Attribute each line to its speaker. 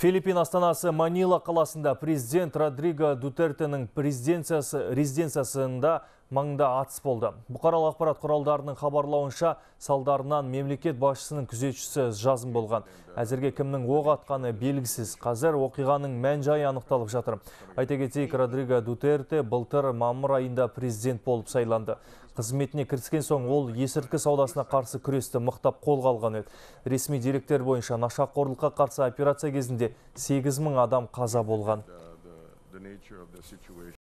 Speaker 1: Филиппин астанасы Манила қаласында президент Родриго Дутертенің резиденциясында маңында атыс болды. Бұқаралық ақпарат құралдарының хабарлауынша салдарынан мемлекет басшысының күзетшісі жазым болған. Әзірге кімнің оқ атқаны белгісіз. Қазір оқиғаның мән-жайы анықталып жатыр. Айта кетейік, Родриго Дутерте бұлтыр мамыр айында президент болып сайланды. Қызметіне кіріскен соң ол есірткі саудасына қарсы күресті мықтап қолға алған еді. Ресми деректер бойынша нашақорлыққа қарсы операция кезінде 8 адам қаза болған.